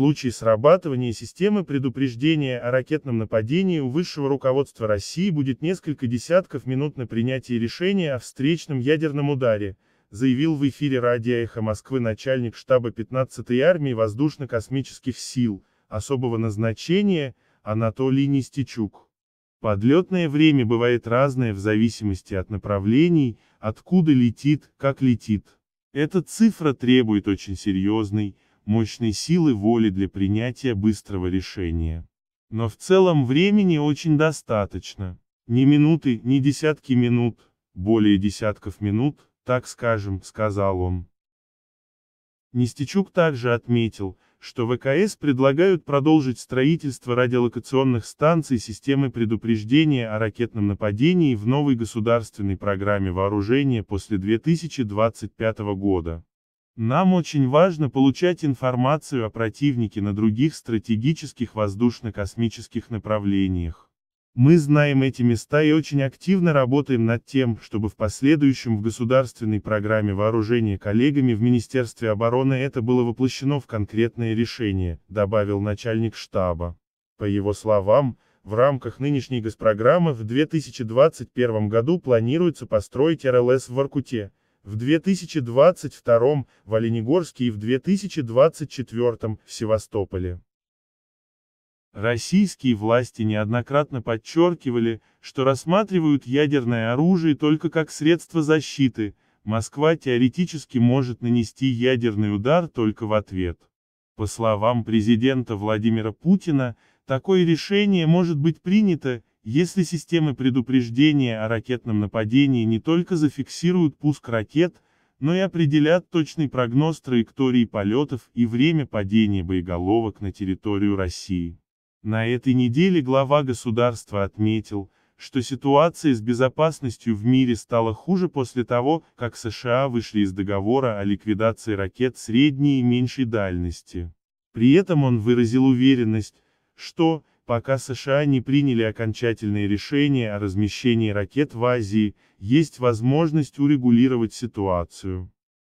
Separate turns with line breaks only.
случае срабатывания системы предупреждения о ракетном нападении у высшего руководства России будет несколько десятков минут на принятие решения о встречном ядерном ударе, заявил в эфире радио «Эхо Москвы» начальник штаба 15-й армии воздушно-космических сил, особого назначения, Анатолий Нестичук. Подлетное время бывает разное в зависимости от направлений, откуда летит, как летит. Эта цифра требует очень серьезной, мощной силы воли для принятия быстрого решения. Но в целом времени очень достаточно. Ни минуты, ни десятки минут, более десятков минут, так скажем, сказал он. Нестечук также отметил, что ВКС предлагают продолжить строительство радиолокационных станций системы предупреждения о ракетном нападении в новой государственной программе вооружения после 2025 года. Нам очень важно получать информацию о противнике на других стратегических воздушно-космических направлениях. Мы знаем эти места и очень активно работаем над тем, чтобы в последующем в государственной программе вооружения коллегами в Министерстве обороны это было воплощено в конкретное решение, добавил начальник штаба. По его словам, в рамках нынешней госпрограммы в 2021 году планируется построить РЛС в Воркуте, в 2022, в Оленегорске и в 2024, в Севастополе. Российские власти неоднократно подчеркивали, что рассматривают ядерное оружие только как средство защиты, Москва теоретически может нанести ядерный удар только в ответ. По словам президента Владимира Путина, такое решение может быть принято, если системы предупреждения о ракетном нападении не только зафиксируют пуск ракет, но и определят точный прогноз траектории полетов и время падения боеголовок на территорию России. На этой неделе глава государства отметил, что ситуация с безопасностью в мире стала хуже после того, как США вышли из договора о ликвидации ракет средней и меньшей дальности. При этом он выразил уверенность, что, Пока США не приняли окончательное решение о размещении ракет в Азии, есть возможность урегулировать ситуацию.